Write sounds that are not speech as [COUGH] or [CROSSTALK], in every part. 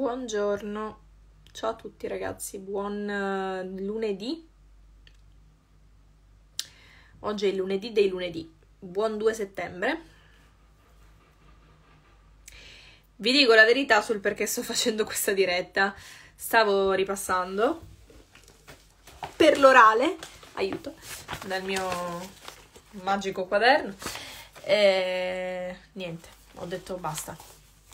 Buongiorno, ciao a tutti ragazzi, buon eh, lunedì. Oggi è il lunedì dei lunedì, buon 2 settembre. Vi dico la verità sul perché sto [LAUGHS] facendo questa diretta. Stavo ripassando per l'orale, aiuto, dal mio magico quaderno. E eh, niente, ho detto basta,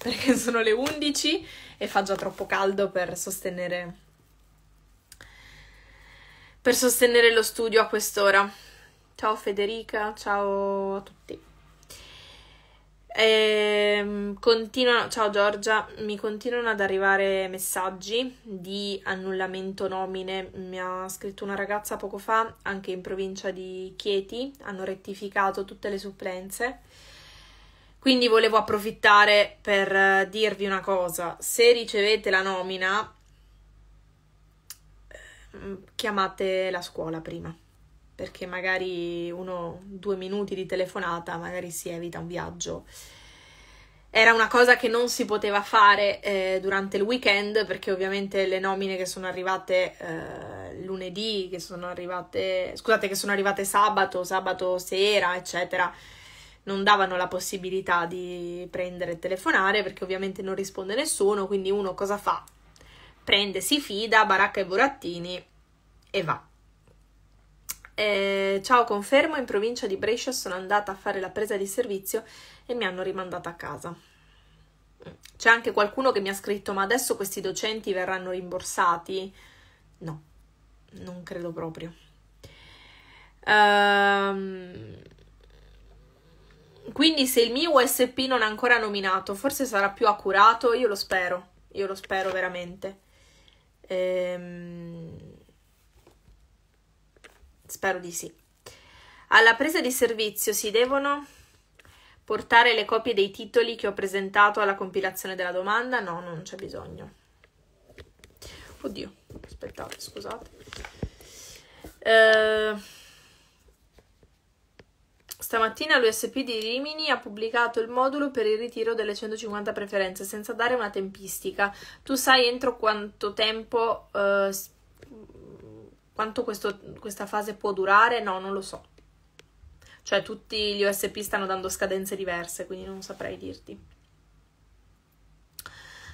perché sono le 11 e fa già troppo caldo per sostenere, per sostenere lo studio a quest'ora. Ciao Federica, ciao a tutti. Ehm, continuano, ciao Giorgia, mi continuano ad arrivare messaggi di annullamento nomine. Mi ha scritto una ragazza poco fa, anche in provincia di Chieti, hanno rettificato tutte le supplenze quindi volevo approfittare per eh, dirvi una cosa, se ricevete la nomina ehm, chiamate la scuola prima, perché magari uno, due minuti di telefonata, magari si evita un viaggio era una cosa che non si poteva fare eh, durante il weekend perché ovviamente le nomine che sono arrivate eh, lunedì, che sono arrivate, scusate, che sono arrivate sabato, sabato sera, eccetera, non davano la possibilità di prendere e telefonare perché ovviamente non risponde nessuno, quindi uno cosa fa? Prende, si fida, baracca i burattini e va. Eh, ciao, confermo, in provincia di Brescia sono andata a fare la presa di servizio e mi hanno rimandata a casa. C'è anche qualcuno che mi ha scritto: Ma adesso questi docenti verranno rimborsati? No, non credo proprio. Ehm. Quindi se il mio USP non è ancora nominato, forse sarà più accurato, io lo spero, io lo spero veramente. Ehm... Spero di sì. Alla presa di servizio si devono portare le copie dei titoli che ho presentato alla compilazione della domanda? No, non c'è bisogno. Oddio, aspettate, scusate. Ehm... Stamattina l'USP di Rimini ha pubblicato il modulo per il ritiro delle 150 preferenze senza dare una tempistica. Tu sai entro quanto tempo, eh, quanto questo, questa fase può durare? No, non lo so. Cioè tutti gli USP stanno dando scadenze diverse, quindi non saprei dirti.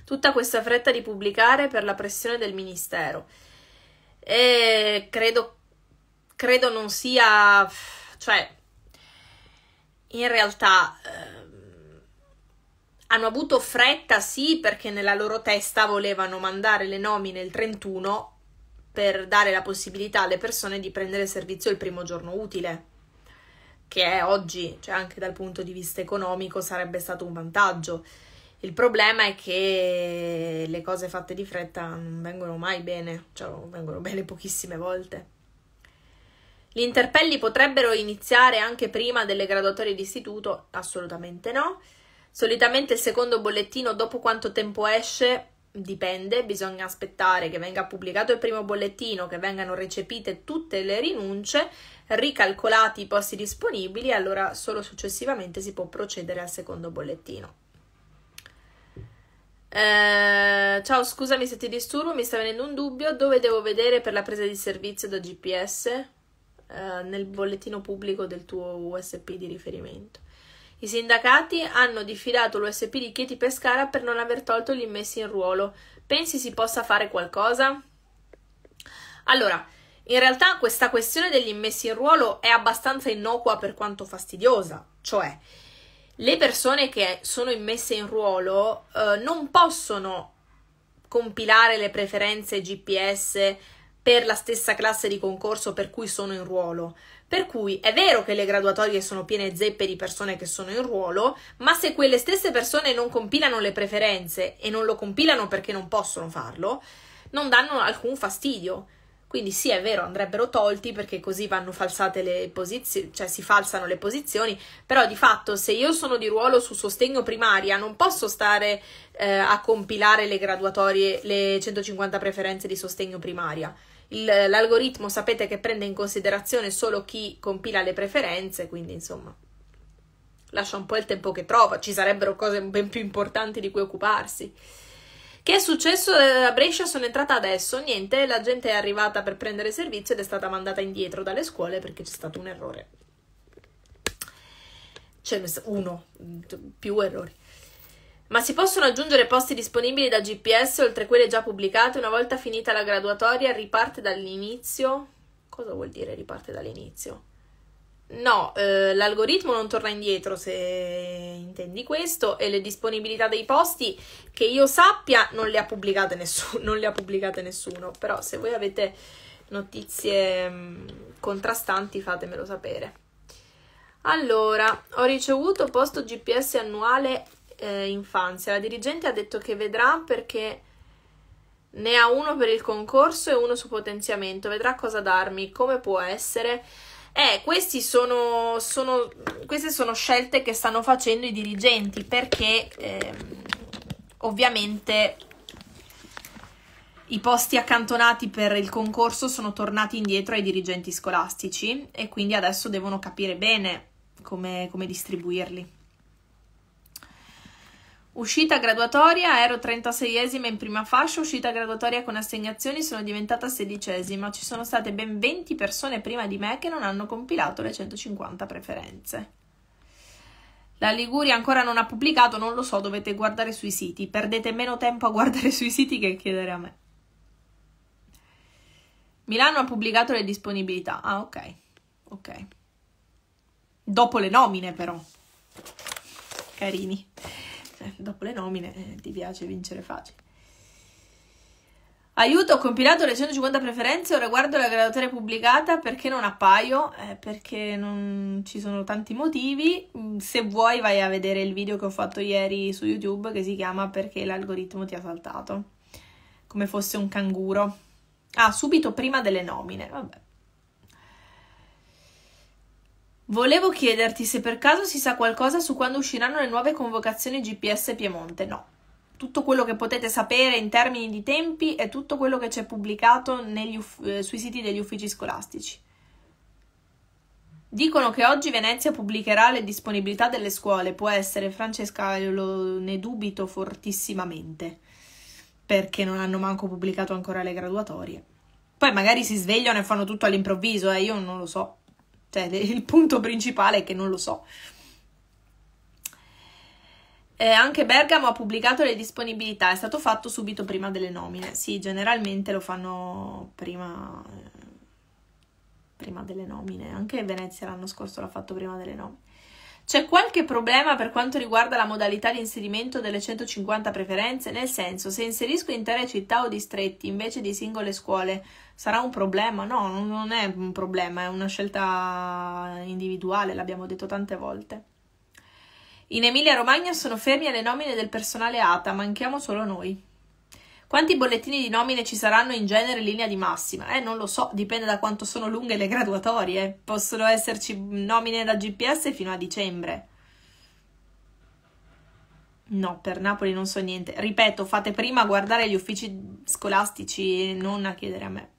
Tutta questa fretta di pubblicare per la pressione del Ministero. E credo, credo non sia... Cioè, in realtà ehm, hanno avuto fretta sì perché nella loro testa volevano mandare le nomine il 31 per dare la possibilità alle persone di prendere servizio il primo giorno utile, che è oggi, cioè anche dal punto di vista economico sarebbe stato un vantaggio. Il problema è che le cose fatte di fretta non vengono mai bene, cioè vengono bene pochissime volte. Gli interpelli potrebbero iniziare anche prima delle graduatorie di istituto? Assolutamente no. Solitamente il secondo bollettino dopo quanto tempo esce dipende, bisogna aspettare che venga pubblicato il primo bollettino, che vengano recepite tutte le rinunce, ricalcolati i posti disponibili e allora solo successivamente si può procedere al secondo bollettino. Eh, ciao, scusami se ti disturbo, mi sta venendo un dubbio. Dove devo vedere per la presa di servizio da GPS? Eh, nel bollettino pubblico del tuo USP di riferimento. I sindacati hanno diffidato l'USP di Chieti Pescara per non aver tolto gli immessi in ruolo. Pensi si possa fare qualcosa? Allora, in realtà questa questione degli immessi in ruolo è abbastanza innocua per quanto fastidiosa, cioè le persone che sono immesse in ruolo eh, non possono compilare le preferenze GPS per la stessa classe di concorso per cui sono in ruolo. Per cui è vero che le graduatorie sono piene zeppe di persone che sono in ruolo, ma se quelle stesse persone non compilano le preferenze e non lo compilano perché non possono farlo, non danno alcun fastidio. Quindi sì, è vero, andrebbero tolti perché così vanno falsate le posizioni, cioè si falsano le posizioni, però di fatto se io sono di ruolo su sostegno primaria non posso stare eh, a compilare le graduatorie, le 150 preferenze di sostegno primaria. Il, l'algoritmo sapete che prende in considerazione solo chi compila le preferenze, quindi insomma lascia un po' il tempo che trova, ci sarebbero cose ben più importanti di cui occuparsi. Che è successo eh, a Brescia? Sono entrata adesso, niente, la gente è arrivata per prendere servizio ed è stata mandata indietro dalle scuole perché c'è stato un errore. C'è cioè, uno, più errori. Ma si possono aggiungere posti disponibili da GPS oltre quelle già pubblicate? Una volta finita la graduatoria riparte dall'inizio? Cosa vuol dire riparte dall'inizio? No, eh, l'algoritmo non torna indietro se intendi questo e le disponibilità dei posti che io sappia non le ha pubblicate nessuno, [LAUGHS] non le ha pubblicate nessuno, però se voi avete notizie mh, mm, contrastanti fatemelo sapere. Allora, ho ricevuto posto GPS annuale eh, infanzia, la dirigente ha detto che vedrà perché ne ha uno per il concorso e uno su potenziamento, vedrà cosa darmi, come può essere... Eh, sono, sono, queste sono scelte che stanno facendo i dirigenti perché eh, ovviamente i posti accantonati per il concorso sono tornati indietro ai dirigenti scolastici e quindi adesso devono capire bene come, come distribuirli. Uscita graduatoria, ero 36esima in prima fascia, uscita graduatoria con assegnazioni sono diventata sedicesima. Ci sono state ben 20 persone prima di me che non hanno compilato le 150 preferenze. La Liguria ancora non ha pubblicato, non lo so, dovete guardare sui siti. Perdete meno tempo a guardare [LAUGHS] sui siti che chiedere a me. Milano ha pubblicato le disponibilità. Ah, ok. Ok. Dopo le nomine però. Carini. Eh, dopo le nomine eh, ti piace vincere facile. Aiuto, ho compilato le 150 preferenze, ora guardo la graduatoria pubblicata perché non appaio, eh, perché non ci sono tanti motivi. Mm, se vuoi vai a vedere il video che ho fatto ieri su YouTube che si chiama Perché l'algoritmo ti ha saltato, come fosse un canguro. Ah, subito prima delle nomine, vabbè. Volevo chiederti se per caso si sa qualcosa su quando usciranno le nuove convocazioni GPS Piemonte. No. Tutto quello che potete sapere in termini di tempi è tutto quello che c'è pubblicato uff- eh, sui siti degli uffici scolastici. Dicono che oggi Venezia pubblicherà le disponibilità delle scuole. Può essere, Francesca, lo ne dubito fortissimamente, perché non hanno manco pubblicato ancora le graduatorie. Poi magari si svegliano e fanno tutto all'improvviso, eh, io non lo so. Cioè, il punto principale è che non lo so. Eh, anche Bergamo ha pubblicato le disponibilità, è stato fatto subito prima delle nomine. Sì, generalmente lo fanno prima, eh, prima delle nomine. Anche Venezia l'anno scorso l'ha fatto prima delle nomine. C'è qualche problema per quanto riguarda la modalità di inserimento delle 150 preferenze? Nel senso, se inserisco intere città o distretti invece di singole scuole, sarà un problema? No, non è un problema, è una scelta individuale, l'abbiamo detto tante volte. In Emilia Romagna sono fermi alle nomine del personale ATA, manchiamo solo noi. Quanti bollettini di nomine ci saranno in genere in linea di massima? Eh, non lo so, dipende da quanto sono lunghe le graduatorie. Eh. Possono esserci nomine da GPS fino a dicembre. No, per Napoli non so niente. Ripeto, fate prima guardare gli uffici scolastici e non a chiedere a me.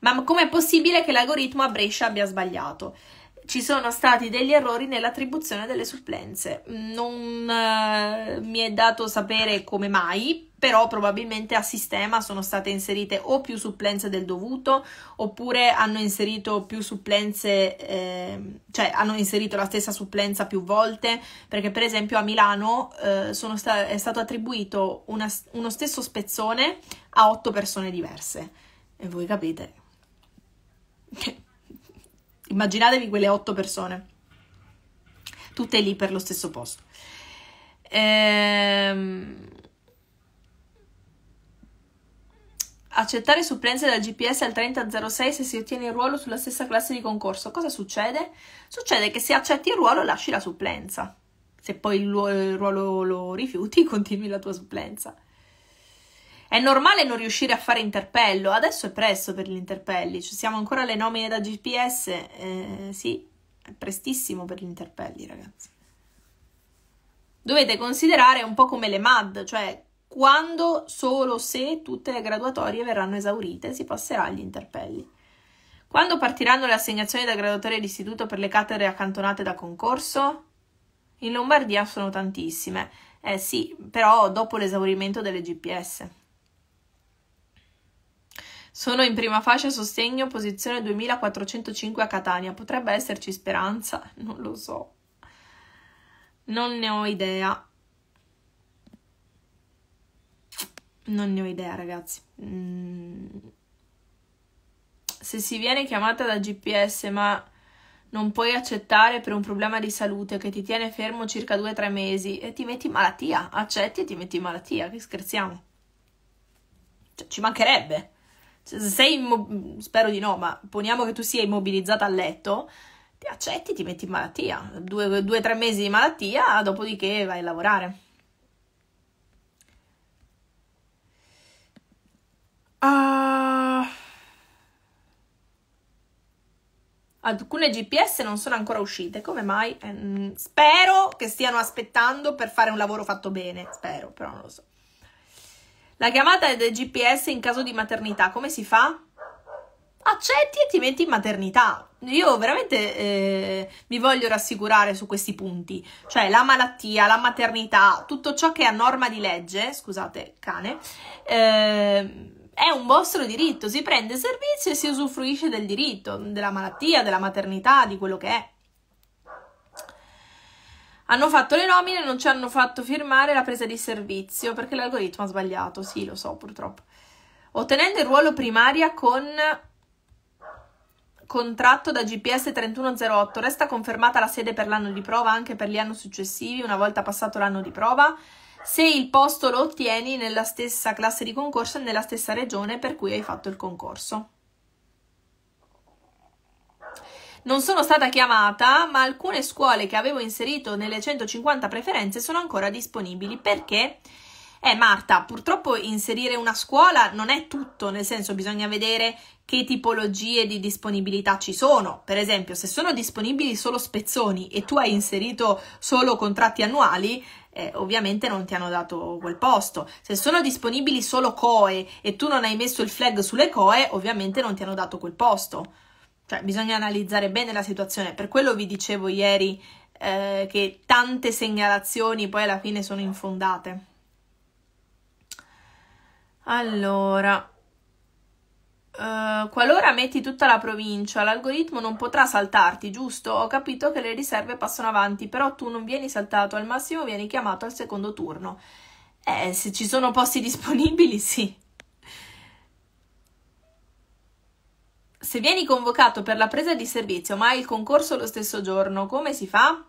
Ma com'è possibile che l'algoritmo a Brescia abbia sbagliato? ci sono stati degli errori nell'attribuzione delle supplenze. Non eh, mi è dato sapere come mai, però probabilmente a sistema sono state inserite o più supplenze del dovuto, oppure hanno inserito più supplenze, eh, cioè hanno inserito la stessa supplenza più volte, perché per esempio a Milano eh, sta- è stato attribuito una, uno stesso spezzone a otto persone diverse. E voi capite. Immaginatevi quelle otto persone, tutte lì per lo stesso posto. Ehm... Accettare supplenze dal GPS al 3006 se si ottiene il ruolo sulla stessa classe di concorso. Cosa succede? Succede che se accetti il ruolo lasci la supplenza. Se poi il ruolo lo rifiuti, [LAUGHS] continui la tua supplenza. È normale non riuscire a fare interpello, adesso è presto per gli interpelli, ci cioè siamo ancora alle nomine da GPS, eh, sì, è prestissimo per gli interpelli ragazzi. Dovete considerare un po' come le MAD, cioè quando, solo se tutte le graduatorie verranno esaurite, si passerà agli interpelli. Quando partiranno le assegnazioni da graduatorie d'istituto per le cattedre accantonate da concorso? In Lombardia sono tantissime. Eh sì, però dopo l'esaurimento delle GPS. Sono in prima fascia sostegno, posizione 2405 a Catania. Potrebbe esserci speranza? [LAUGHS] Non lo so. Non ne ho idea. Non ne ho idea, ragazzi. Mm. Se si viene chiamata da GPS ma non puoi accettare per un problema di salute che ti tiene fermo circa 2-3 mesi e ti metti in malattia, accetti e ti metti in malattia, che scherziamo. Cioè, ci mancherebbe. Cioè, sei immo- spero di no, ma poniamo che tu sia immobilizzata a letto, ti accetti, ti metti in malattia, due o tre mesi di malattia, dopodiché vai a lavorare. Uh, alcune GPS non sono ancora uscite, come mai? Eh, spero che stiano aspettando per fare un lavoro fatto bene, spero, però non lo so. La chiamata del GPS in caso di maternità, come si fa? Accetti e ti metti in maternità. Io veramente eh, mi voglio rassicurare su questi punti, cioè la malattia, la maternità, tutto ciò che è a norma di legge, scusate, cane, eh, è un vostro diritto, si prende servizio e si usufruisce del diritto, della malattia, della maternità, di quello che è. Hanno fatto le nomine e non ci hanno fatto firmare la presa di servizio perché l'algoritmo ha sbagliato. Sì, lo so, purtroppo. Ottenendo il ruolo primaria con contratto da GPS 3108, resta confermata la sede per l'anno di prova anche per gli anni successivi, una volta passato l'anno di prova, se il posto lo ottieni nella stessa classe di concorso e nella stessa regione per cui hai fatto il concorso. Non sono stata chiamata, ma alcune scuole che avevo inserito nelle 150 preferenze sono ancora disponibili perché eh Marta, purtroppo inserire una scuola non è tutto, nel senso bisogna vedere che tipologie di disponibilità ci sono. Per esempio, se sono disponibili solo spezzoni e tu hai inserito solo contratti annuali, eh, ovviamente non ti hanno dato quel posto. Se sono disponibili solo coe e tu non hai messo il flag sulle coe, ovviamente non ti hanno dato quel posto. Cioè, bisogna analizzare bene la situazione. Per quello vi dicevo ieri eh, che tante segnalazioni poi alla fine sono infondate. Allora, Uh, qualora metti tutta la provincia, l'algoritmo non potrà saltarti, giusto? Ho capito che le riserve passano avanti, però tu non vieni saltato, al massimo vieni chiamato al secondo turno. Eh, se ci sono posti disponibili, sì. Se vieni convocato per la presa di servizio ma hai il concorso lo stesso giorno, come si fa?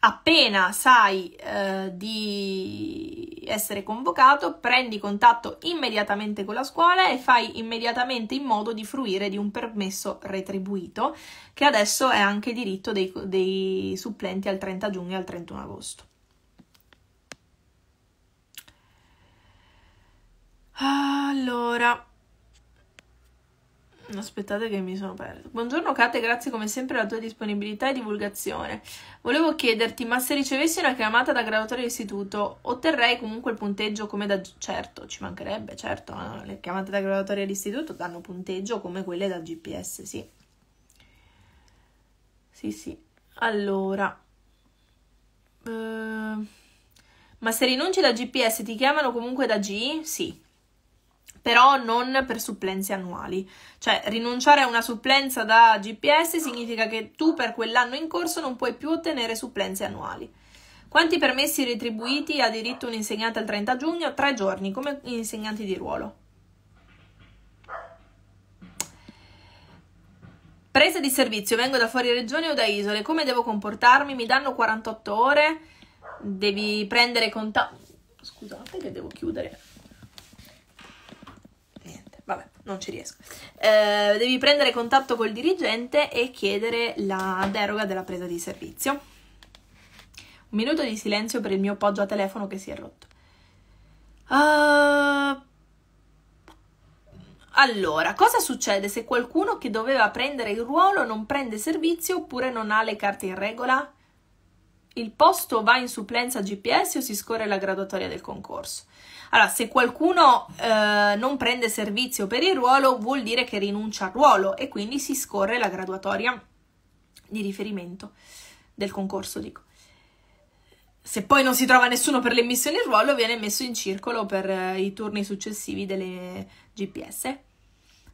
Appena sai eh, di essere convocato, prendi contatto immediatamente con la scuola e fai immediatamente in modo di fruire di un permesso retribuito, che adesso è anche diritto dei, dei supplenti al 30 giugno e al 31 agosto. Allora, Aspettate che mi sono perso. Buongiorno Kate, grazie come sempre alla tua disponibilità e divulgazione. Volevo chiederti, ma se ricevessi una chiamata da graduatorio di otterrei comunque il punteggio come da... Certo, ci mancherebbe, certo, no? le chiamate da graduatorio di danno punteggio come quelle dal GPS, sì. Sì, sì. Allora... Uh... Ma se rinunci da GPS ti chiamano comunque da G? Sì, però non per supplenze annuali. Cioè, rinunciare a una supplenza da GPS significa che tu per quell'anno in corso non puoi più ottenere supplenze annuali. Quanti permessi retribuiti ha diritto un insegnante al 30 giugno? Tre giorni, come insegnanti di ruolo. Presa di servizio, vengo da fuori regione o da isole, come devo comportarmi? Mi danno 48 ore, devi prendere contatto... Scusate che devo chiudere non ci riesco. Eh, devi prendere contatto col dirigente e chiedere la deroga della presa di servizio. Un minuto di silenzio per il mio poggio a telefono che si è rotto. Uh... Allora, cosa succede se qualcuno che doveva prendere il ruolo non prende servizio oppure non ha le carte in regola? il posto va in supplenza GPS o si scorre la graduatoria del concorso? Allora, se qualcuno eh, non prende servizio per il ruolo, vuol dire che rinuncia al ruolo e quindi si scorre la graduatoria di riferimento del concorso, dico. Se poi non si trova nessuno per le missioni in ruolo, viene messo in circolo per eh, i turni successivi delle GPS.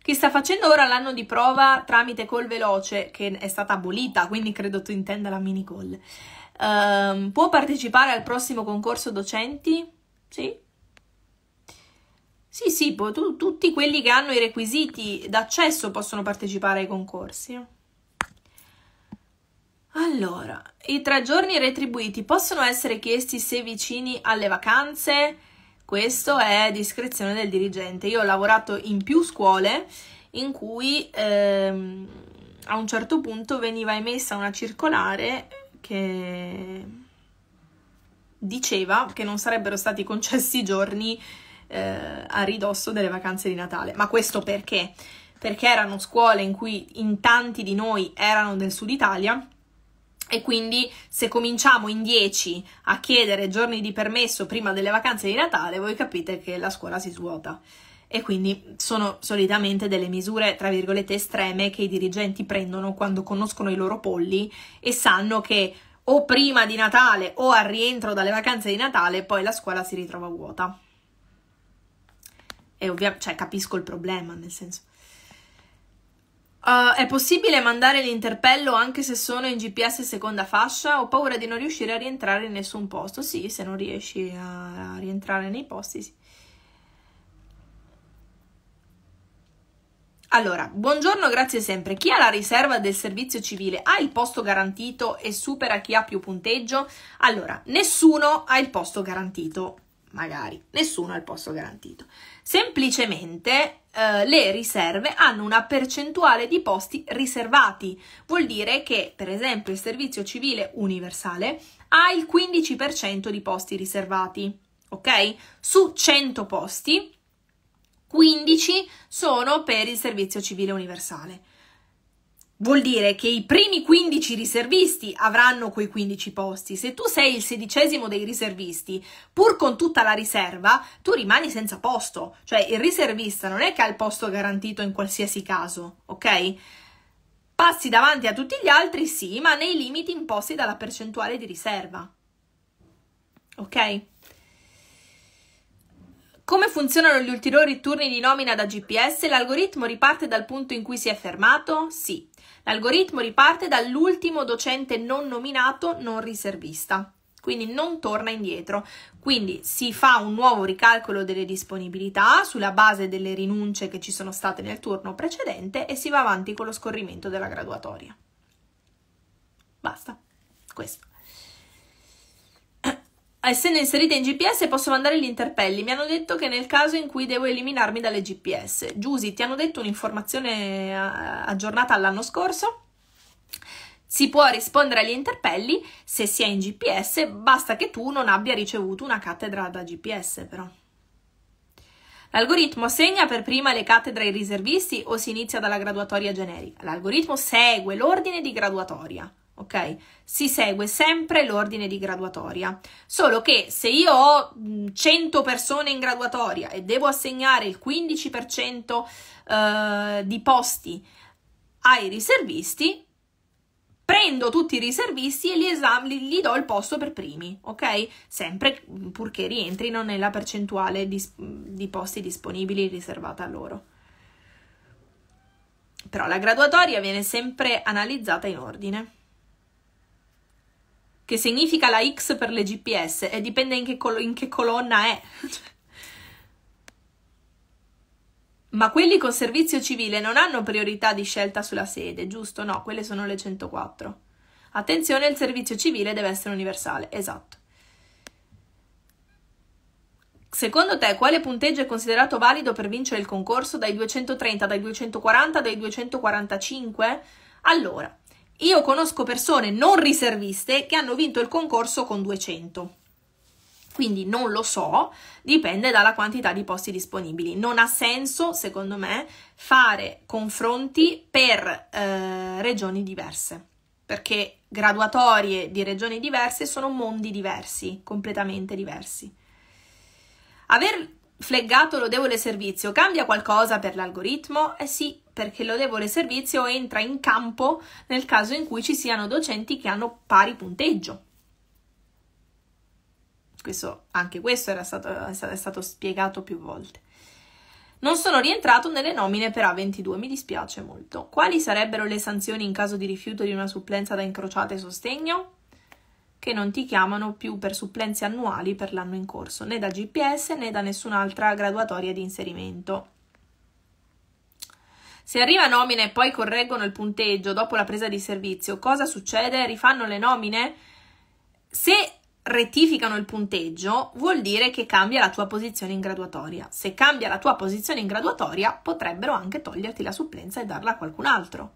Chi sta facendo ora l'anno di prova tramite call veloce, che è stata abolita, quindi credo tu intenda la mini call. Um, può partecipare al prossimo concorso docenti? Sì? Sì, sì, può, tu, tutti quelli che hanno i requisiti d'accesso possono partecipare ai concorsi. Allora, i tre giorni retribuiti possono essere chiesti se vicini alle vacanze? Questo è discrezione del dirigente. Io ho lavorato in più scuole in cui ehm, a un certo punto veniva emessa una circolare che diceva che non sarebbero stati concessi giorni eh, a ridosso delle vacanze di Natale. Ma questo perché? Perché erano scuole in cui in tanti di noi erano del sud Italia e quindi se cominciamo in 10 a chiedere giorni di permesso prima delle vacanze di Natale, voi capite che la scuola si svuota e quindi sono solitamente delle misure, tra virgolette, estreme che i dirigenti prendono quando conoscono i loro polli e sanno che o prima di Natale o al rientro dalle vacanze di Natale poi la scuola si ritrova vuota. E ovviamente, cioè, capisco il problema, nel senso. Uh, è possibile mandare l'interpello anche se sono in GPS seconda fascia? Ho paura di non riuscire a rientrare in nessun posto. Sì, se non riesci a rientrare nei posti, sì. Allora, buongiorno, grazie sempre. Chi ha la riserva del servizio civile ha il posto garantito e supera chi ha più punteggio? Allora, nessuno ha il posto garantito, magari, nessuno ha il posto garantito. Semplicemente eh, le riserve hanno una percentuale di posti riservati. Vuol dire che, per esempio, il servizio civile universale ha il 15% di posti riservati, ok? Su 100 posti 15 sono per il servizio civile universale. Vuol dire che i primi 15 riservisti avranno quei 15 posti. Se tu sei il sedicesimo dei riservisti, pur con tutta la riserva, tu rimani senza posto. Cioè il riservista non è che ha il posto garantito in qualsiasi caso, ok? Passi davanti a tutti gli altri, sì, ma nei limiti imposti dalla percentuale di riserva. Ok? Come funzionano gli ulteriori turni di nomina da GPS? L'algoritmo riparte dal punto in cui si è fermato? Sì. L'algoritmo riparte dall'ultimo docente non nominato, non riservista. Quindi non torna indietro. Quindi si fa un nuovo ricalcolo delle disponibilità sulla base delle rinunce che ci sono state nel turno precedente e si va avanti con lo scorrimento della graduatoria. Basta. Questo essendo eh, inserita in GPS posso mandare gli interpelli. Mi hanno detto che nel caso in cui devo eliminarmi dalle GPS. Giusi, ti hanno detto un'informazione eh, aggiornata all'anno scorso? Si può rispondere agli interpelli se si è in GPS, basta che tu non abbia ricevuto una cattedra da GPS però. L'algoritmo segna per prima le cattedre ai riservisti o si inizia dalla graduatoria generica? L'algoritmo segue l'ordine di graduatoria ok? Si segue sempre l'ordine di graduatoria, solo che se io ho 100 persone in graduatoria e devo assegnare il 15% eh, di posti ai riservisti, prendo tutti i riservisti e li, esam- li, li, do il posto per primi, ok? Sempre purché rientrino nella percentuale di, di posti disponibili riservata a loro. Però la graduatoria viene sempre analizzata in ordine che significa la X per le GPS e dipende in che, col- in che colonna è. [LAUGHS] Ma quelli con servizio civile non hanno priorità di scelta sulla sede, giusto? No, quelle sono le 104. Attenzione, il servizio civile deve essere universale, esatto. Secondo te quale punteggio è considerato valido per vincere il concorso? Dai 230, dai 240, dai 245? Allora, io conosco persone non riserviste che hanno vinto il concorso con 200. Quindi non lo so, dipende dalla quantità di posti disponibili. Non ha senso, secondo me, fare confronti per eh, regioni diverse, perché graduatorie di regioni diverse sono mondi diversi, completamente diversi. Aver fleggato lodevole servizio, cambia qualcosa per l'algoritmo? Eh sì, perché lodevole servizio entra in campo nel caso in cui ci siano docenti che hanno pari punteggio. Questo, anche questo era stato, è stato spiegato più volte. Non sono rientrato nelle nomine per A22, mi dispiace molto. Quali sarebbero le sanzioni in caso di rifiuto di una supplenza da incrociate e sostegno? che non ti chiamano più per supplenze annuali per l'anno in corso, né da GPS né da nessun'altra graduatoria di inserimento. Se arriva nomina e poi correggono il punteggio dopo la presa di servizio, cosa succede? Rifanno le nomine? Se rettificano il punteggio, vuol dire che cambia la tua posizione in graduatoria. Se cambia la tua posizione in graduatoria, potrebbero anche toglierti la supplenza e darla a qualcun altro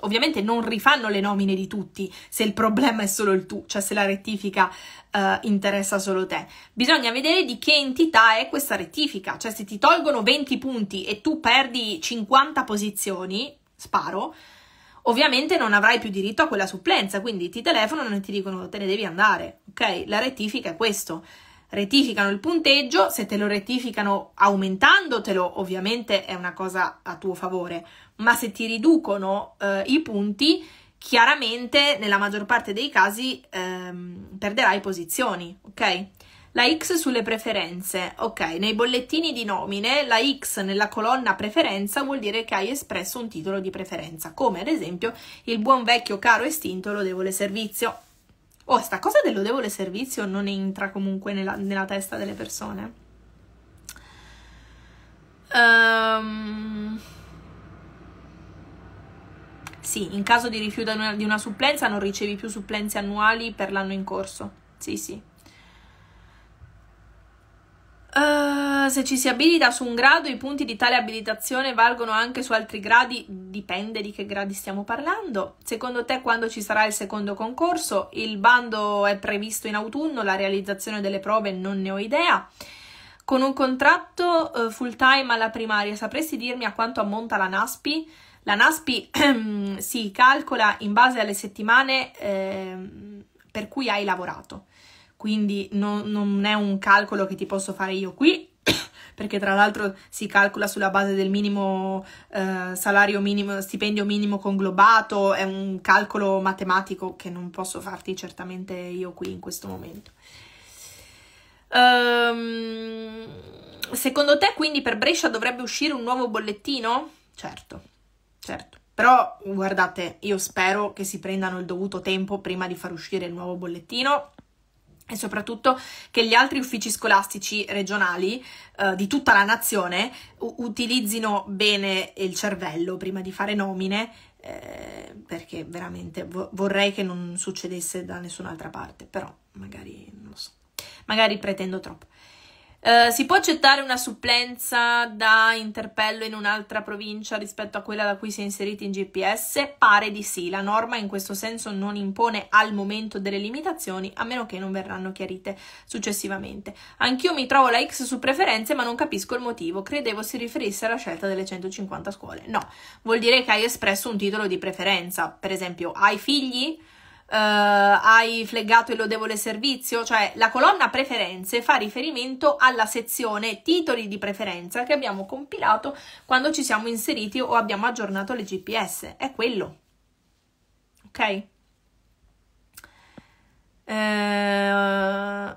ovviamente non rifanno le nomine di tutti se il problema è solo il tu, cioè se la rettifica eh, interessa solo te. Bisogna vedere di che entità è questa rettifica, cioè se ti tolgono 20 punti e tu perdi 50 posizioni, sparo, ovviamente non avrai più diritto a quella supplenza, quindi ti telefonano e ti dicono te ne devi andare, ok? La rettifica è questo, rettificano il punteggio, se te lo rettificano aumentandotelo ovviamente è una cosa a tuo favore, ma se ti riducono eh, i punti chiaramente nella maggior parte dei casi ehm, perderai posizioni, ok? La X sulle preferenze, ok, nei bollettini di nomine la X nella colonna preferenza vuol dire che hai espresso un titolo di preferenza, come ad esempio il buon vecchio caro estinto lodevole servizio, Oh, sta cosa del lodevole servizio non entra comunque nella, nella testa delle persone. Um... Sì, in caso di rifiuto di una supplenza non ricevi più supplenze annuali per l'anno in corso. Sì, sì, Uh, se ci si abilita su un grado, i punti di tale abilitazione valgono anche su altri gradi, dipende di che gradi stiamo parlando. Secondo te, quando ci sarà il secondo concorso? Il bando è previsto in autunno, la realizzazione delle prove non ne ho idea. Con un contratto uh, eh, full time alla primaria, sapresti dirmi a quanto ammonta la NASPI? La NASPI [CLEARS THROAT] si calcola in base alle settimane eh, per cui hai lavorato quindi non, non è un calcolo che ti posso fare io qui, [COUGHS] perché tra l'altro si calcola sulla base del minimo eh, salario minimo, stipendio minimo conglobato, è un calcolo matematico che non posso farti certamente io qui in questo momento. Um, secondo te quindi per Brescia dovrebbe uscire un nuovo bollettino? Certo, certo. Però guardate, io spero che si prendano il dovuto tempo prima di far uscire il nuovo bollettino e soprattutto che gli altri uffici scolastici regionali eh, di tutta la nazione utilizzino bene il cervello prima di fare nomine, eh, perché veramente vo vorrei che non succedesse da nessun'altra parte, però magari non lo so, magari pretendo troppo. Eh, si può accettare una supplenza da interpello in un'altra provincia rispetto a quella da cui si è inseriti in GPS? Pare di sì, la norma in questo senso non impone al momento delle limitazioni, a meno che non verranno chiarite successivamente. Anch'io mi trovo la X su preferenze, ma non capisco il motivo. Credevo si riferisse alla scelta delle 150 scuole. No, vuol dire che hai espresso un titolo di preferenza. Per esempio, hai figli? Uh, hai fleggato il lodevole servizio, cioè la colonna preferenze fa riferimento alla sezione titoli di preferenza che abbiamo compilato quando ci siamo inseriti o abbiamo aggiornato le GPS, è quello. Ok? Uh,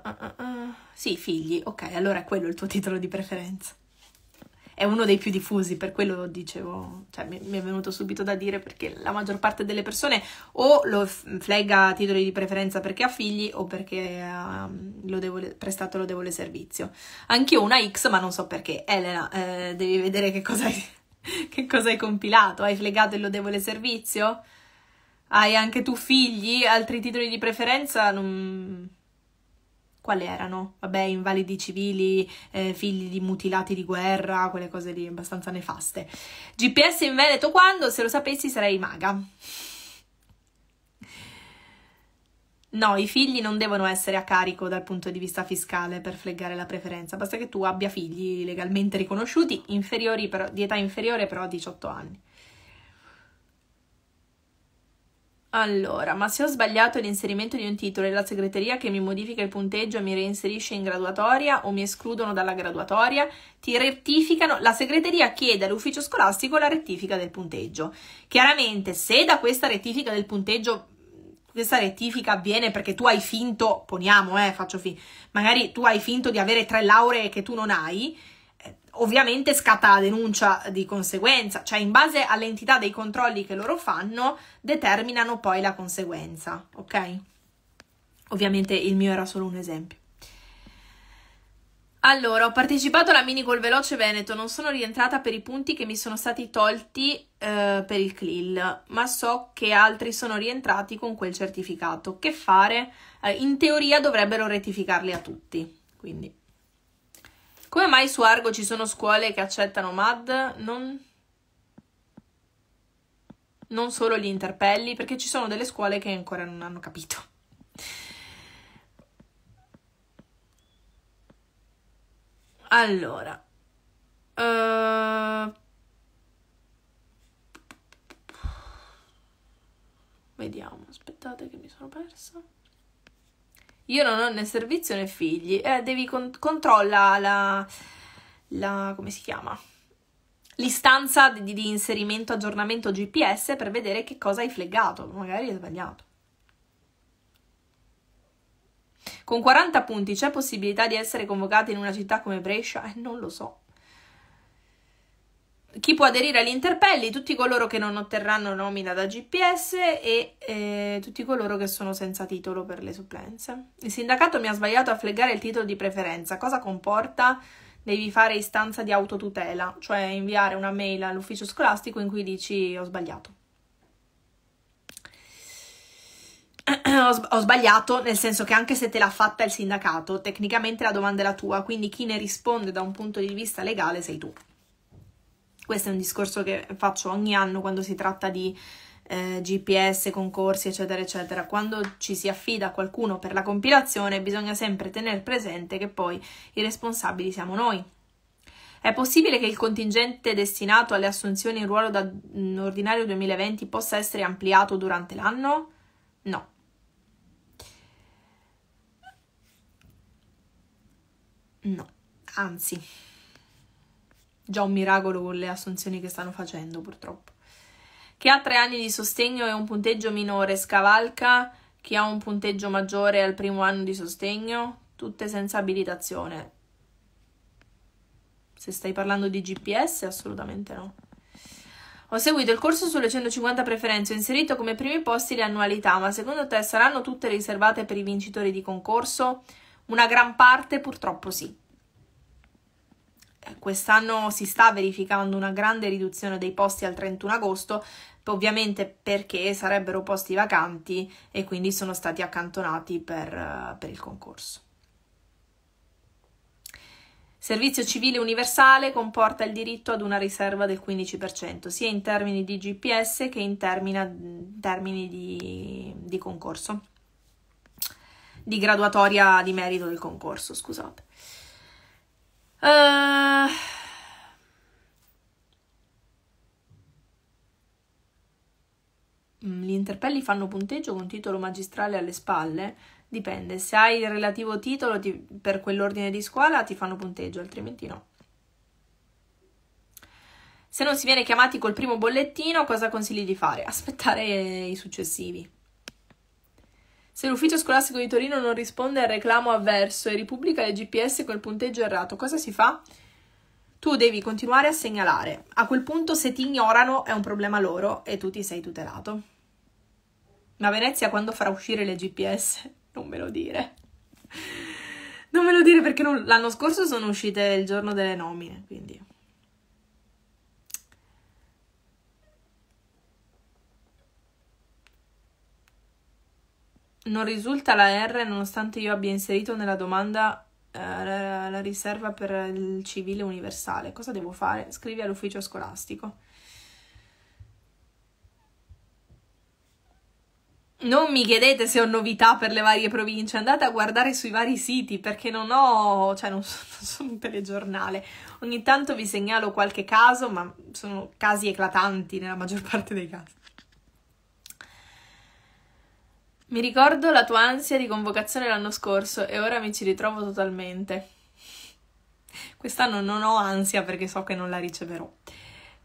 uh, sì, figli, ok, allora è quello il tuo titolo di preferenza è uno dei più diffusi, per quello dicevo, cioè mi, mi è venuto subito da dire perché la maggior parte delle persone o lo flegga a titoli di preferenza perché ha figli o perché um, prestato lodevole servizio. Anch'io una X, ma non so perché. Elena, eh, devi vedere che cosa, hai, [LAUGHS] che cosa hai compilato. Hai flegato il lodevole servizio? Hai anche tu figli? Altri titoli di preferenza? Non quali erano? Vabbè, invalidi civili, eh, figli di mutilati di guerra, quelle cose lì abbastanza nefaste. GPS in Veneto quando? Se lo sapessi sarei maga. No, i figli non devono essere a carico dal punto di vista fiscale per fleggare la preferenza, basta che tu abbia figli legalmente riconosciuti, inferiori però, di età inferiore però a 18 anni. Allora, ma se ho sbagliato l'inserimento di un titolo è la segreteria che mi modifica il punteggio e mi reinserisce in graduatoria o mi escludono dalla graduatoria, ti rettificano, la segreteria chiede all'ufficio scolastico la rettifica del punteggio. Chiaramente, se da questa rettifica del punteggio questa rettifica avviene perché tu hai finto, poniamo, eh, faccio fi, magari tu hai finto di avere tre lauree che tu non hai, ovviamente scatta la denuncia di conseguenza, cioè in base all'entità dei controlli che loro fanno determinano poi la conseguenza, ok? Ovviamente il mio era solo un esempio. Allora, ho partecipato alla mini col veloce Veneto, non sono rientrata per i punti che mi sono stati tolti eh, per il CLIL, ma so che altri sono rientrati con quel certificato. Che fare? Eh, in teoria dovrebbero rettificarli a tutti, quindi come mai su Argo ci sono scuole che accettano MAD? Non... non solo gli interpelli, perché ci sono delle scuole che ancora non hanno capito. Allora, uh... vediamo, aspettate che mi sono persa. Io non ho né servizio né figli. Eh, devi con- controllare la, la... come si chiama? L'istanza di, di inserimento aggiornamento GPS per vedere che cosa hai fleggato. Magari hai sbagliato. Con 40 punti c'è possibilità di essere convocati in una città come Brescia? Eh, non lo so chi può aderire agli interpelli? Tutti coloro che non otterranno nomina da GPS e eh, tutti coloro che sono senza titolo per le supplenze. Il sindacato mi ha sbagliato a fleggare il titolo di preferenza. Cosa comporta? Devi fare istanza di autotutela, cioè inviare una mail all'ufficio scolastico in cui dici ho sbagliato. [CLEARS THROAT] ho, sbagliato, nel senso che anche se te l'ha fatta il sindacato, tecnicamente la domanda è la tua, quindi chi ne risponde da un punto di vista legale sei tu. Questo è un discorso che faccio ogni anno quando si tratta di eh, GPS, concorsi, eccetera, eccetera. Quando ci si affida a qualcuno per la compilazione, bisogna sempre tenere presente che poi i responsabili siamo noi. È possibile che il contingente destinato alle assunzioni in ruolo da mm, ordinario 2020 possa essere ampliato durante l'anno? No. No, anzi già un miracolo con le assunzioni che stanno facendo purtroppo. Chi ha tre anni di sostegno e un punteggio minore scavalca, chi ha un punteggio maggiore al primo anno di sostegno, tutte senza abilitazione. Se stai parlando di GPS, assolutamente no. Ho seguito il corso sulle 150 preferenze, ho inserito come primi posti le annualità, ma secondo te saranno tutte riservate per i vincitori di concorso? Una gran parte purtroppo sì quest'anno si sta verificando una grande riduzione dei posti al 31 agosto, ovviamente perché sarebbero posti vacanti e quindi sono stati accantonati per, eh, per il concorso. Servizio civile universale comporta il diritto ad una riserva del 15%, sia in termini di GPS che in termini, termini di, di concorso, di graduatoria di merito del concorso, scusate. Uh, interpelli fanno punteggio con titolo magistrale alle spalle? Dipende, se hai il relativo titolo ti, per quell'ordine di scuola ti fanno punteggio, altrimenti no. Se non si viene chiamati col primo bollettino, cosa consigli di fare? Aspettare i successivi. Se l'ufficio scolastico di Torino non risponde al reclamo avverso e ripubblica le GPS col punteggio errato, cosa si fa? Tu devi continuare a segnalare. A quel punto, se ti ignorano, è un problema loro e tu ti sei tutelato. Ma Venezia quando farà uscire le GPS? Non me lo dire. Non me lo dire perché non... l'anno scorso sono uscite il giorno delle nomine, quindi... Non risulta la R nonostante io abbia inserito nella domanda eh, la, la riserva per il civile universale. Cosa devo fare? Scrivi all'ufficio scolastico. Non mi chiedete se ho novità per le varie province, andate a guardare sui vari siti perché non ho, cioè non sono, [LAUGHS] non sono un telegiornale. Ogni tanto vi segnalo qualche caso, ma sono casi eclatanti nella maggior parte dei casi. Mi ricordo la tua ansia di convocazione l'anno scorso e ora mi ci ritrovo totalmente. Quest'anno non ho ansia perché so che non la riceverò.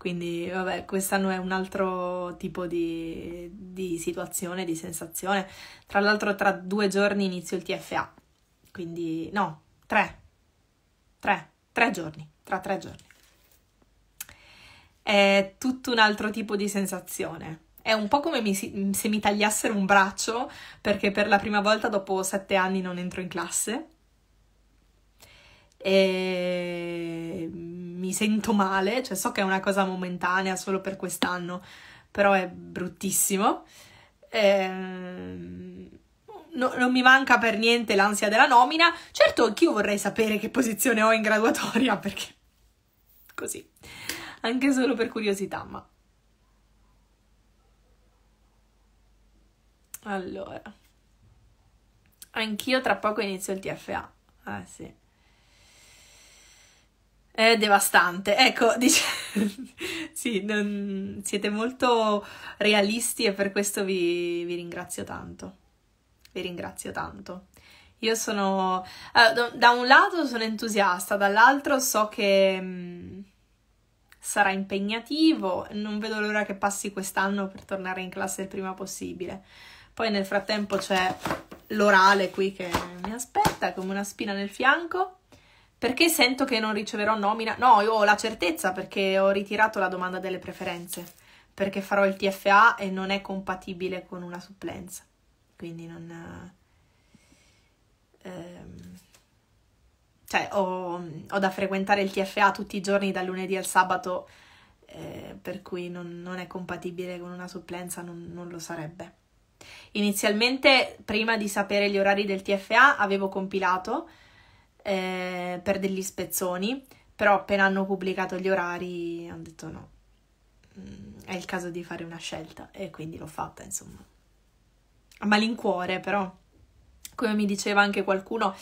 Quindi, vabbè, quest'anno è un altro tipo di, di situazione, di sensazione. Tra l'altro, tra due giorni inizio il TFA. Quindi, no, tre. Tre. Tre giorni. Tra tre giorni. È tutto un altro tipo di sensazione. È un po' come mi, se mi tagliassero un braccio perché per la prima volta dopo sette anni non entro in classe e mi sento male, cioè so che è una cosa momentanea solo per quest'anno, però è bruttissimo. Ehm... No, non mi manca per niente l'ansia della nomina. Certo, anch'io vorrei sapere che posizione ho in graduatoria, perché così, anche solo per curiosità, ma... Allora, anch'io tra poco inizio il TFA. Ah, sì. È devastante. Ecco, [LAUGHS] dice... sì, non... siete molto realisti e per questo vi, vi ringrazio tanto. Vi ringrazio tanto. Io sono... Eh, da un lato sono entusiasta, dall'altro so che mm, sarà impegnativo, non vedo l'ora che passi quest'anno per tornare in classe il prima possibile. Poi nel frattempo c'è l'orale qui che mi aspetta come una spina nel fianco perché sento che non riceverò nomina? No, io ho la certezza perché ho ritirato la domanda delle preferenze, perché farò il TFA e non è compatibile con una supplenza. Quindi non... Eh, ehm, cioè, ho, ho, da frequentare il TFA tutti i giorni dal lunedì al sabato, eh, per cui non, non, è compatibile con una supplenza, non, non lo sarebbe. Inizialmente, prima di sapere gli orari del TFA, avevo compilato eh, per degli spezzoni, però appena hanno pubblicato gli orari hanno detto no, mm, è il caso di fare una scelta e quindi l'ho fatta, insomma. A malincuore, però, come mi diceva anche qualcuno,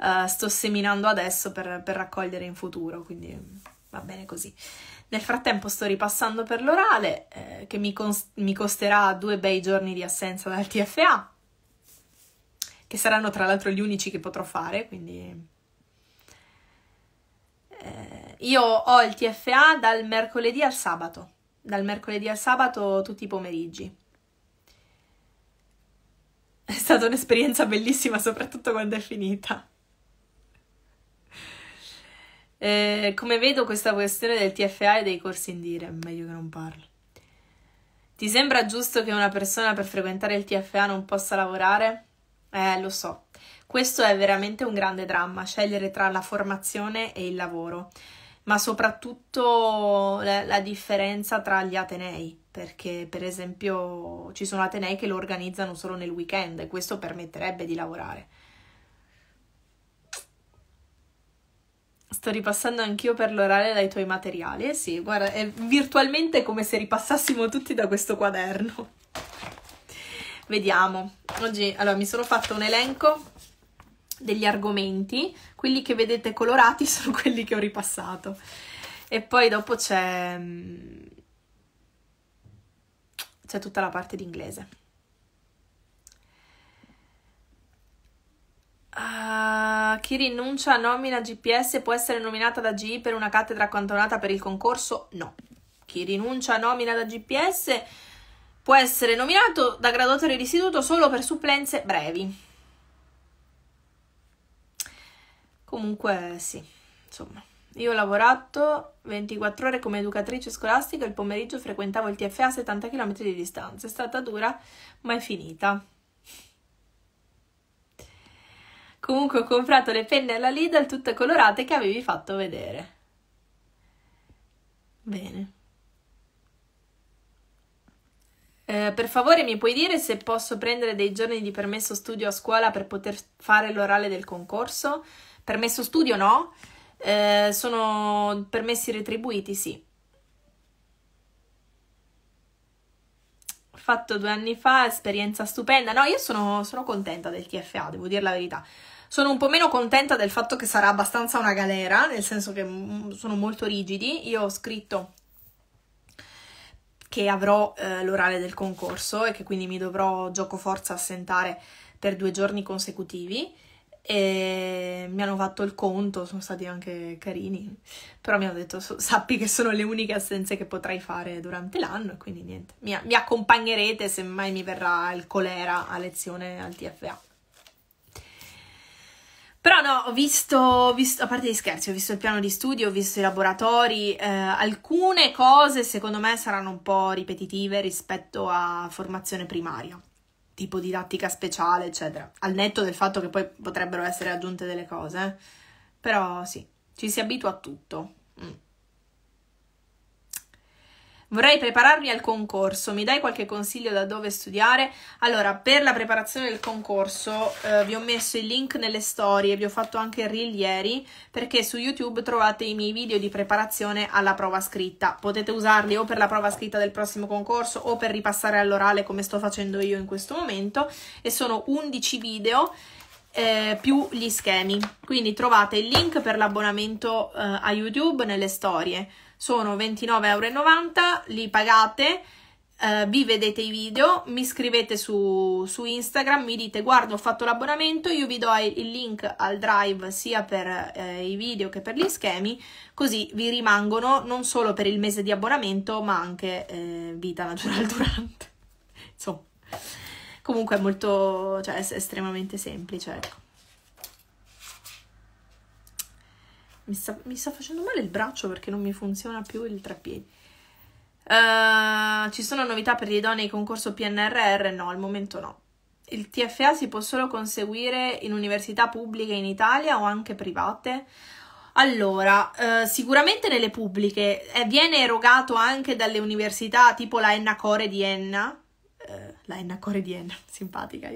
eh, sto seminando adesso per, per raccogliere in futuro, quindi va bene così. Nel frattempo sto ripassando per l'orale, eh, che mi, cons- mi, costerà due bei giorni di assenza dal TFA, che saranno tra l'altro gli unici che potrò fare, quindi eh, io ho il TFA dal mercoledì al sabato, dal mercoledì al sabato tutti i pomeriggi. È stata un'esperienza bellissima, soprattutto quando è finita. Eh, come vedo questa questione del TFA e dei corsi in dire, meglio che non parlo. Ti sembra giusto che una persona per frequentare il TFA non possa lavorare? Eh, lo so, questo è veramente un grande dramma, scegliere tra la formazione e il lavoro, ma soprattutto la, la differenza tra gli atenei, perché per esempio ci sono atenei che lo organizzano solo nel weekend e questo permetterebbe di lavorare. Sto ripassando anch'io per l'orale dai tuoi materiali. Eh sì, guarda, è virtualmente come se ripassassimo tutti da questo quaderno. Vediamo. Oggi, allora, mi sono fatto un elenco degli argomenti, quelli che vedete colorati [LAUGHS] sono quelli che ho ripassato. E poi dopo c'è, mm, c'è tutta la parte d'inglese. Uh, ah, chi rinuncia a nomina GPS può essere nominata da GI per una cattedra accantonata per il concorso? No. Chi rinuncia a nomina da GPS può essere nominato da graduatore di istituto solo per supplenze brevi. Comunque sì, insomma. Io ho lavorato 24 ore come educatrice scolastica e il pomeriggio frequentavo il TFA a 70 km di distanza. È stata dura, ma è finita. Comunque ho comprato le penne alla Lidl tutte colorate che avevi fatto vedere. Bene. Eh, per favore mi puoi dire se posso prendere dei giorni di permesso studio a scuola per poter fare l'orale del concorso? Permesso studio no, eh, sono permessi retribuiti sì. Fatto due anni fa, esperienza stupenda. No, io sono, sono contenta del TFA, devo dire la verità. Sono un po' meno contenta del fatto che sarà abbastanza una galera, nel senso che mm, sono molto rigidi. Io ho scritto che avrò eh, l'orale del concorso e che quindi mi dovrò gioco forza assentare per due giorni consecutivi e mi hanno fatto il conto, sono stati anche carini, però mi hanno detto sappi che sono le uniche assenze che potrai fare durante l'anno e quindi niente, mi, mi accompagnerete se mai mi verrà il colera a lezione al TFA. Però no, ho visto, visto, a parte gli scherzi, ho visto il piano di studio, ho visto i laboratori, eh, alcune cose secondo me saranno un po' ripetitive rispetto a formazione primaria tipo didattica speciale, eccetera. Al netto del fatto che poi potrebbero essere aggiunte delle cose, però sì, ci si abitua a tutto. Vorrei prepararmi al concorso, mi dai qualche consiglio da dove studiare? Allora, per la preparazione del concorso eh, vi ho messo il link nelle storie, vi ho fatto anche il reel ieri, perché su YouTube trovate i miei video di preparazione alla prova scritta. Potete usarli o per la prova scritta del prossimo concorso o per ripassare all'orale come sto facendo io in questo momento e sono 11 video eh, più gli schemi. Quindi trovate il link per l'abbonamento eh, a YouTube nelle storie sono 29,90 euro, li pagate, eh, vi vedete i video, mi scrivete su, su, Instagram, mi dite guarda ho fatto l'abbonamento, io vi do il link al drive sia per eh, i video che per gli schemi, così vi rimangono non solo per il mese di abbonamento ma anche eh, vita natural [LAUGHS] durante. Insomma, comunque è molto, cioè è estremamente semplice, ecco. Mi sta, mi sta, facendo male il braccio perché non mi funziona più il treppiedi. Uh, eh, ci sono novità per gli idonei concorso PNRR? No, al momento no. Il TFA si può solo conseguire in università pubbliche in Italia o anche private? Allora, eh, sicuramente nelle pubbliche eh, viene erogato anche dalle università tipo la Enna Core di Enna, eh, la Enna Core di Enna, [LAUGHS] simpatica,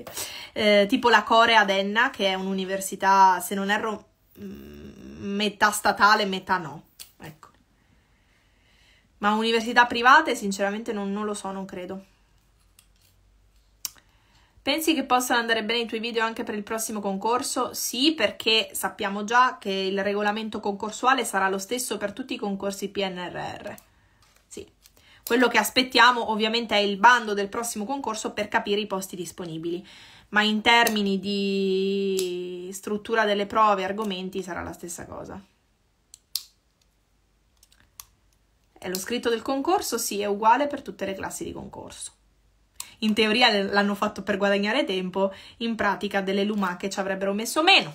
eh, tipo la Core ad Enna, che è un'università, se non erro, mh, mm, metà statale, metà no. Ecco. Ma università private, sinceramente, non, non lo so, non credo. Pensi che possano andare bene i tuoi video anche per il prossimo concorso? Sì, perché sappiamo già che il regolamento concorsuale sarà lo stesso per tutti i concorsi PNRR. Sì. Quello che aspettiamo ovviamente è il bando del prossimo concorso per capire i posti disponibili ma in termini di struttura delle prove, e argomenti, sarà la stessa cosa. E lo scritto del concorso sì, è uguale per tutte le classi di concorso. In teoria l'hanno fatto per guadagnare tempo, in pratica delle lumache ci avrebbero messo meno.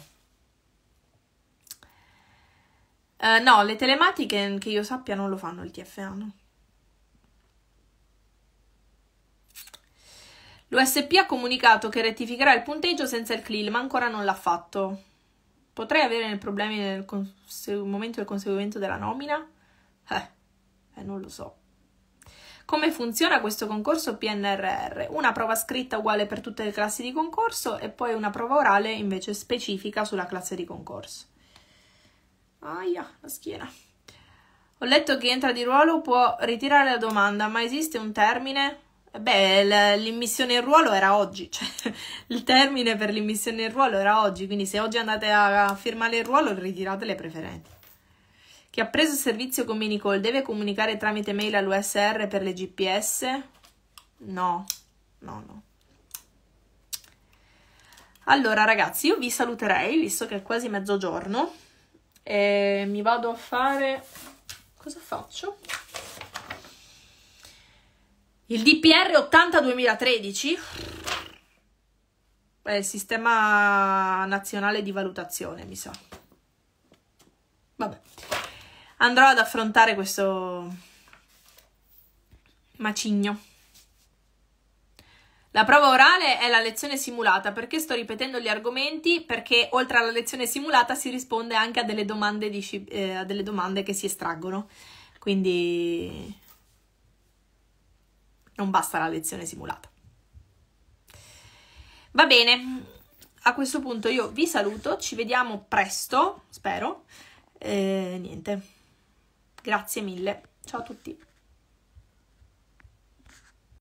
Uh, no, le telematiche che io sappia non lo fanno il TFA, no? L'USP ha comunicato che rettificherà il punteggio senza il CLIL, ma ancora non l'ha fatto. Potrei avere problemi nel cons- momento del conseguimento della nomina? Eh, eh, non lo so. Come funziona questo concorso PNRR? Una prova scritta uguale per tutte le classi di concorso e poi una prova orale invece specifica sulla classe di concorso. Aia, la schiena. Ho letto che chi entra di ruolo può ritirare la domanda, ma esiste un termine? Beh, l'immissione in ruolo era oggi, [LAUGHS] cioè il termine per l'immissione in ruolo era oggi, quindi se oggi andate a firmare il ruolo ritirate le preferenze. Chi ha preso servizio con Minicall deve comunicare tramite mail all'USR per le GPS? No, no, no. Allora ragazzi, io vi saluterei, visto che è quasi mezzogiorno, e mi vado a fare... cosa faccio? Il DPR 80 2013 è il sistema nazionale di valutazione, mi sa. Vabbè. Andrò ad affrontare questo macigno. La prova orale è la lezione simulata. Perché sto ripetendo gli argomenti? Perché oltre alla lezione simulata si risponde anche a delle domande, di, eh, a delle domande che si estraggono. Quindi non basta la lezione simulata. Va bene, a questo punto io vi saluto, ci vediamo presto, spero. E eh, niente, grazie mille, ciao a tutti.